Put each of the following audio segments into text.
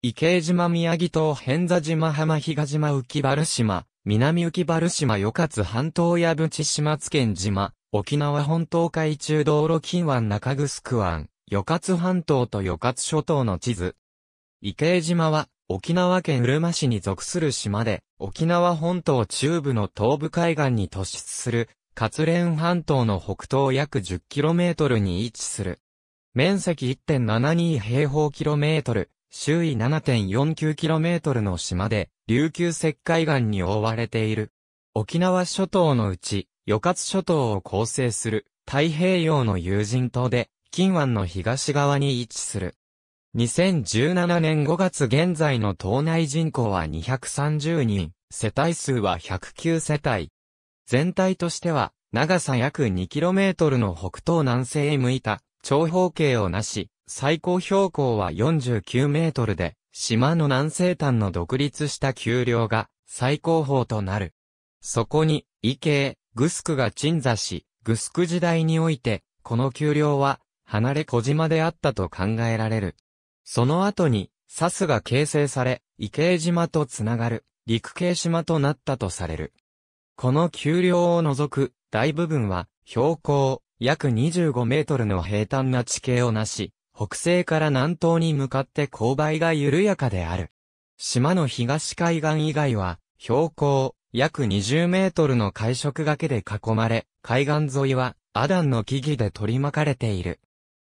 池江島宮城島偏座島浜東島浮原島、南浮原島与勝半島矢淵島津県島、沖縄本島海中道路近湾中城湾、与勝半島と与勝諸島の地図。池江島は、沖縄県うるま市に属する島で、沖縄本島中部の東部海岸に突出する、レン半島の北東約 10km に位置する。面積1.72平方キロメートル、周囲 7.49km の島で、琉球石灰岩に覆われている。沖縄諸島のうち、与活諸島を構成する太平洋の有人島で、金湾の東側に位置する。2017年5月現在の島内人口は230人、世帯数は109世帯。全体としては、長さ約 2km の北東南西へ向いた長方形をなし、最高標高は49メートルで、島の南西端の独立した丘陵が最高峰となる。そこに、池江、グスクが鎮座し、グスク時代において、この丘陵は、離れ小島であったと考えられる。その後に、サスが形成され、池江島とつながる、陸系島となったとされる。この丘陵を除く、大部分は、標高、約25メートルの平坦な地形をなし、北西から南東に向かって勾配が緩やかである。島の東海岸以外は、標高、約20メートルの海食崖で囲まれ、海岸沿いは、アダンの木々で取り巻かれている。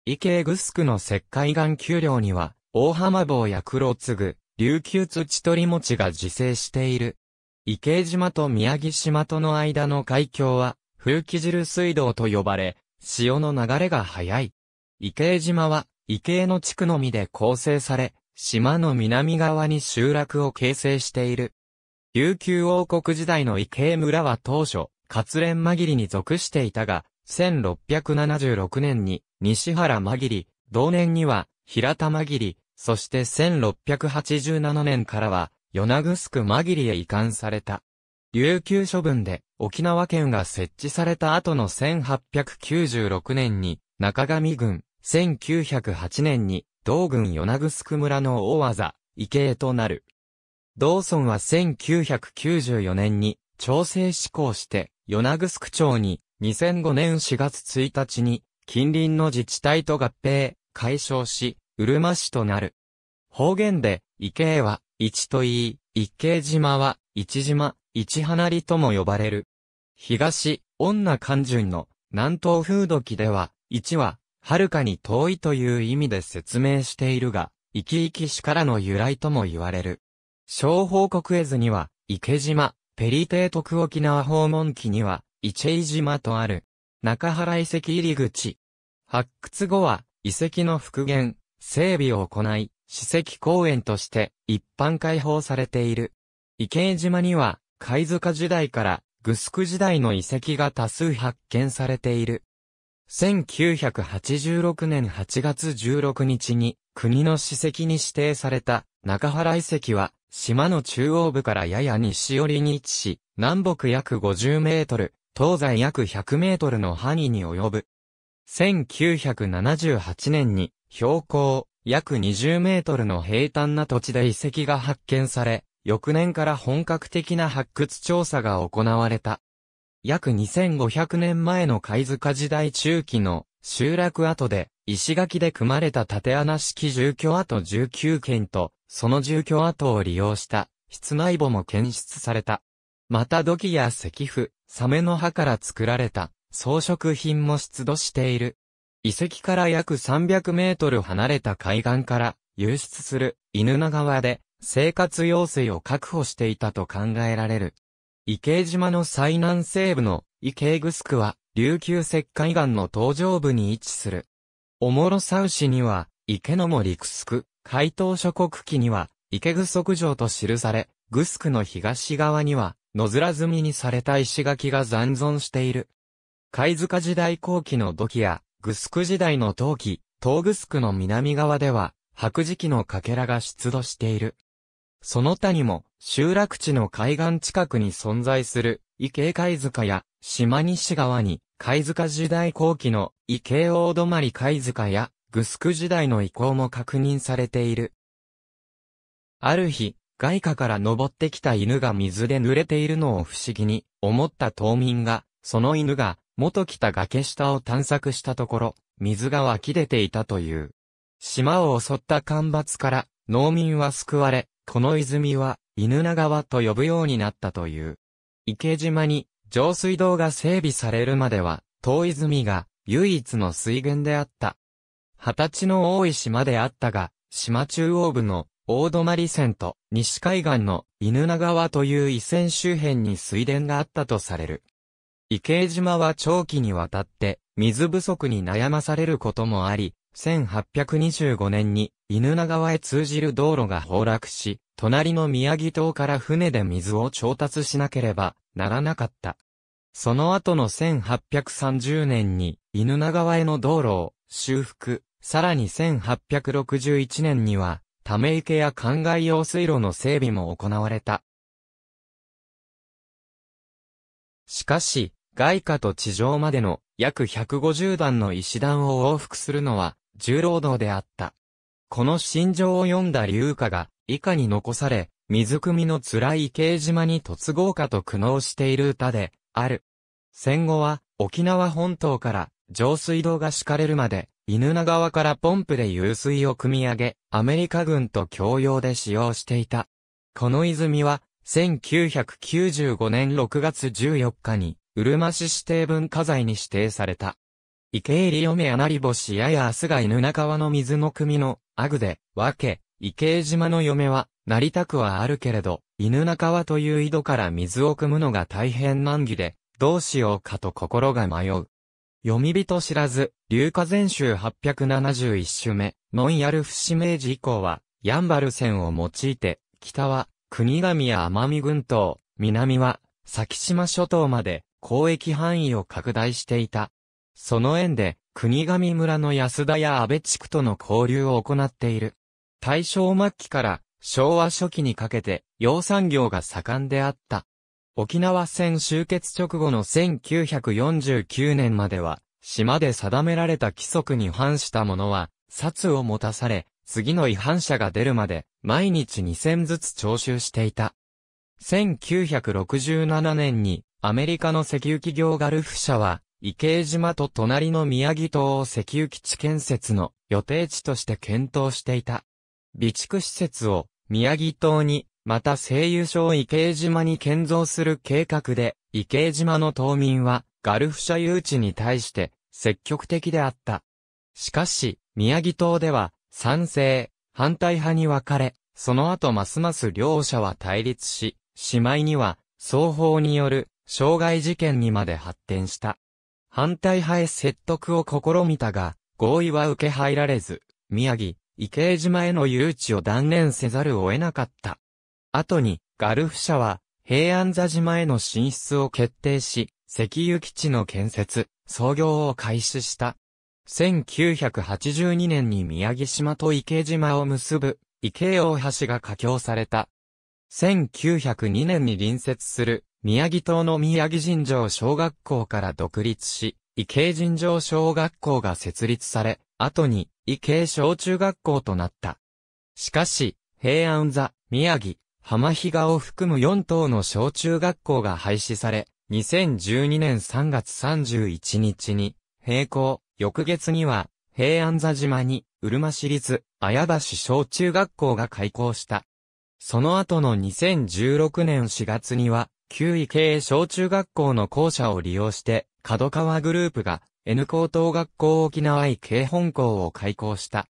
イケーグスクの石灰岩丘陵には、大浜坊や黒継琉球土取り餅が自生している。池江島と宮城島との間の海峡は、風紀汁水道と呼ばれ、潮の流れが速い。池江島は、異形の地区のみで構成され、島の南側に集落を形成している。琉球王国時代の異形村は当初、活連マギりに属していたが、1676年に西原マギり、同年には平田マギり、そして1687年からは米子城マギりへ移管された。琉球処分で沖縄県が設置された後の1896年に中上郡、1908年に、同郡与那城村の大技、池江となる。道村は1994年に、調整施行して、与那城町に、2005年4月1日に、近隣の自治体と合併、解消し、うるま市となる。方言で、池江は、一と言い、一景島は、一島、一花りとも呼ばれる。東、女観順の、南東風土記では、一は、遥かに遠いという意味で説明しているが、生き生きしからの由来とも言われる。小報告絵図には、池島、ペリ提徳沖縄訪問記には、イチェイ島とある。中原遺跡入り口。発掘後は、遺跡の復元、整備を行い、史跡公園として一般開放されている。池江島には、貝塚時代からグスク時代の遺跡が多数発見されている。1986年8月16日に国の史跡に指定された中原遺跡は島の中央部からやや西寄りに位置し、南北約50メートル、東西約100メートルの範囲に及ぶ。1978年に標高約20メートルの平坦な土地で遺跡が発見され、翌年から本格的な発掘調査が行われた。約2500年前の貝塚時代中期の集落跡で、石垣で組まれた縦穴式住居跡19件と、その住居跡を利用した室内墓も検出された。また土器や石符、サメの歯から作られた装飾品も出土している。遺跡から約300メートル離れた海岸から流出する犬名川で生活用水を確保していたと考えられる。池江島の最南西部の池江城は琉球石灰岩の登場部に位置する。おもろさうシには池の森グスク、海東諸国記には池具足城と記され、グスクの東側には野面積みにされた石垣が残存している。貝塚時代後期の土器や、グスク時代の陶器、東グスクの南側では、白磁器のかけらが出土している。その他にも、集落地の海岸近くに存在する、池江貝塚や、島西側に、貝塚時代後期の池江大泊貝塚や、グスク時代の遺構も確認されている。ある日、外貨から登ってきた犬が水で濡れているのを不思議に思った島民が、その犬が元来た崖下を探索したところ、水が湧き出ていたという。島を襲った干ばつから農民は救われ、この泉は、犬名川と呼ぶようになったという。池島に、上水道が整備されるまでは、遠泉が、唯一の水源であった。二十歳の多い島であったが、島中央部の大泊線と西海岸の犬名川という遺線周辺に水田があったとされる。池江島は長期にわたって水不足に悩まされることもあり、1825年に犬名川へ通じる道路が崩落し、隣の宮城島から船で水を調達しなければならなかった。その後の1830年に犬名川への道路を修復、さらに1861年には、ため池や灌漑用水路の整備も行われた。しかし、外貨と地上までの約150段の石段を往復するのは重労働であった。この心情を読んだ龍華が、以下に残され、水汲みの辛い池江島に突合かと苦悩している歌で、ある。戦後は、沖縄本島から、上水道が敷かれるまで、犬名川からポンプで湧水を汲み上げ、アメリカ軍と共用で使用していた。この泉は、1995年6月14日に、うるま市指定文化財に指定された。池入嫁り星やや明日が犬中川の水の組の、アグで、分け、池江島の嫁は、なりたくはあるけれど、犬中川という井戸から水を汲むのが大変難儀で、どうしようかと心が迷う。読み人知らず、流火全集871週目、ノンヤル不死明治以降は、ヤンバル線を用いて、北は、国神や奄美群島、南は、先島諸島まで、交易範囲を拡大していた。その縁で、国神村の安田や安倍地区との交流を行っている。大正末期から昭和初期にかけて、養産業が盛んであった。沖縄戦終結直後の1949年までは、島で定められた規則に反した者は、札を持たされ、次の違反者が出るまで、毎日2000ずつ徴収していた。1967年に、アメリカの石油企業ガルフ社は、池江島と隣の宮城島を石油基地建設の予定地として検討していた。備蓄施設を宮城島に、また西油省池江島に建造する計画で、池江島の島民はガルフ社誘致に対して積極的であった。しかし、宮城島では賛成、反対派に分かれ、その後ますます両者は対立し、しまいには双方による障害事件にまで発展した。反対派へ説得を試みたが、合意は受け入られず、宮城、池江島への誘致を断念せざるを得なかった。後に、ガルフ社は、平安座島への進出を決定し、石油基地の建設、創業を開始した。1982年に宮城島と池江島を結ぶ、池江大橋が架橋された。1902年に隣接する宮城島の宮城尋常小学校から独立し、池形尋常小学校が設立され、後に池形小中学校となった。しかし、平安座、宮城、浜比嘉を含む4棟の小中学校が廃止され、2012年3月31日に、閉校、翌月には、平安座島に、うるま市立、綾橋小中学校が開校した。その後の2016年4月には、旧位系小中学校の校舎を利用して、角川グループが N 高等学校沖縄医系本校を開校した。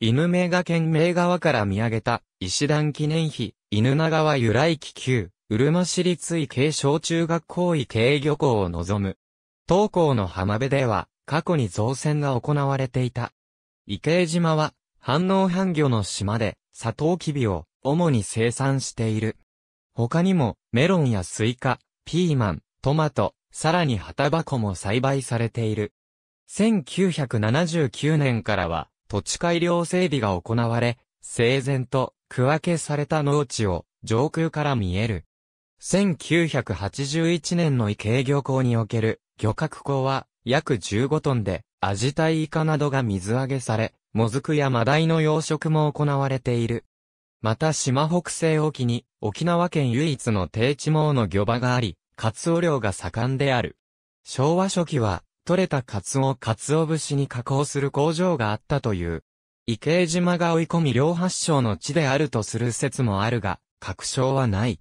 犬名が県名川から見上げた、石段記念碑、犬名川由来気球、うるま市立医系小中学校医系漁港を望む。当校の浜辺では、過去に造船が行われていた。伊江島は、反応半魚の島で、サトウキビを主に生産している。他にも、メロンやスイカ、ピーマン、トマト、さらにハタバコも栽培されている。1979年からは、土地改良整備が行われ、整然と区分けされた農地を上空から見える。1981年の池。漁港における漁獲港は約15トンで、アジタイイカなどが水揚げされ、もずくやマダイの養殖も行われている。また島北西沖に沖縄県唯一の低地網の漁場があり、カツオ漁が盛んである。昭和初期は、取れたカツオをカツオ節に加工する工場があったという。池江島が追い込み両発祥の地であるとする説もあるが、確証はない。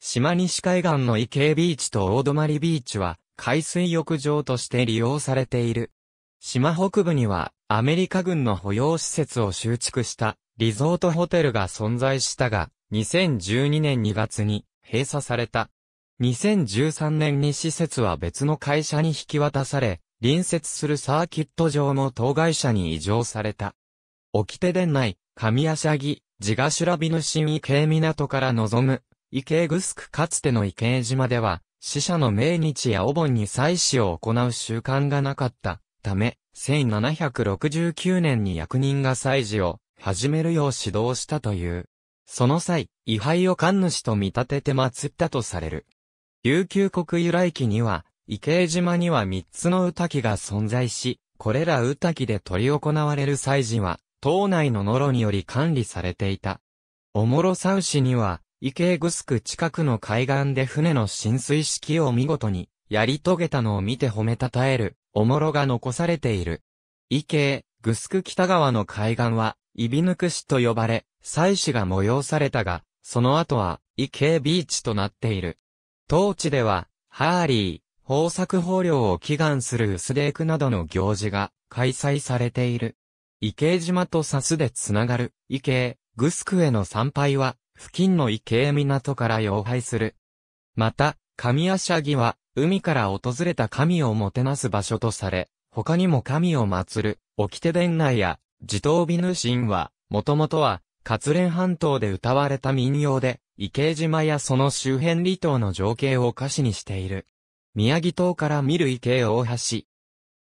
島西海岸の池江ビーチと大泊ビーチは、海水浴場として利用されている。島北部には、アメリカ軍の保養施設を集築したリゾートホテルが存在したが、2012年2月に閉鎖された。2013年に施設は別の会社に引き渡され、隣接するサーキット場の当該社に移譲された。沖手殿内、上足木、地頭美の新池港から望む、池グスクかつての池江島では、死者の命日やお盆に祭祀を行う習慣がなかった。ため、1769年に役人が祭事を始めるよう指導したという。その際、位牌を神主と見立てて祀ったとされる。琉球国由来記には、池江島には三つの歌木が存在し、これら歌木で取り行われる祭事は、島内の野呂により管理されていた。おもろさうしには、池江ぐすく近くの海岸で船の浸水式を見事にやり遂げたのを見て褒めたたえるおもろが残されている。異形、グスク北川の海岸は、イビヌク市と呼ばれ、祭祀が催されたが、その後は、異形ビーチとなっている。当地では、ハーリー、豊作豊漁を祈願する薄デークなどの行事が開催されている。池形島とサスでつながる、池形、グスクへの参拝は、付近の異形港から要拝する。また、神足木は、海から訪れた神をもてなす場所とされ、他にも神を祀る、掟伝内や、地頭美ヌ神は、もともとは、活連半島で歌われた民謡で、池江島やその周辺離島の情景を歌詞にしている。宮城島から見る池江大橋。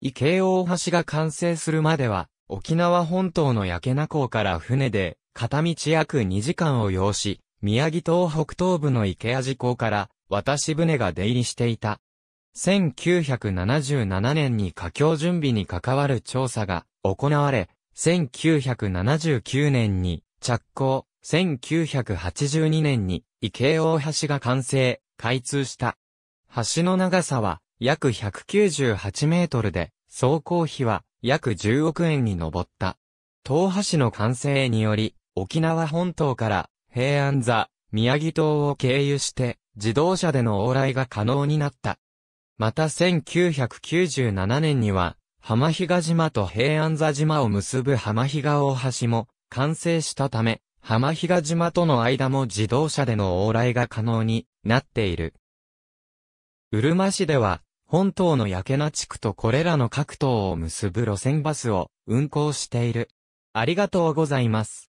池江大橋が完成するまでは、沖縄本島の焼け名港から船で、片道約2時間を要し、宮城島北東部の池味港から、渡し船が出入りしていた。1977年に佳境準備に関わる調査が行われ、1979年に着工、1982年に池江大橋が完成、開通した。橋の長さは約198メートルで、総工費は約10億円に上った。東橋の完成により、沖縄本島から平安座、宮城島を経由して、自動車での往来が可能になった。また1997年には、浜比嘉島と平安座島を結ぶ浜比嘉大橋も完成したため、浜比嘉島との間も自動車での往来が可能になっている。うるま市では、本島の焼けな地区とこれらの各島を結ぶ路線バスを運行している。ありがとうございます。